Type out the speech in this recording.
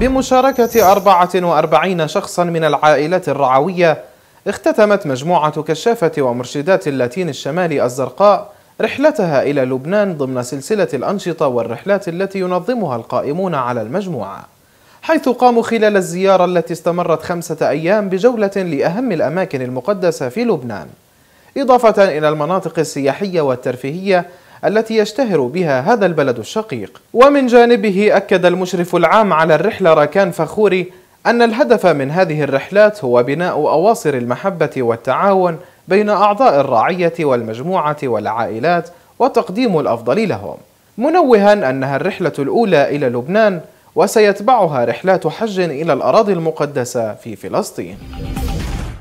بمشاركة 44 شخصا من العائلة الرعوية اختتمت مجموعة كشافة ومرشدات اللاتين الشمالي الزرقاء رحلتها إلى لبنان ضمن سلسلة الأنشطة والرحلات التي ينظمها القائمون على المجموعة حيث قاموا خلال الزيارة التي استمرت خمسة أيام بجولة لأهم الأماكن المقدسة في لبنان إضافة إلى المناطق السياحية والترفيهية التي يشتهر بها هذا البلد الشقيق ومن جانبه أكد المشرف العام على الرحلة راكان فخوري أن الهدف من هذه الرحلات هو بناء أواصر المحبة والتعاون بين أعضاء الرعية والمجموعة والعائلات وتقديم الأفضل لهم منوها أنها الرحلة الأولى إلى لبنان وسيتبعها رحلات حج إلى الأراضي المقدسة في فلسطين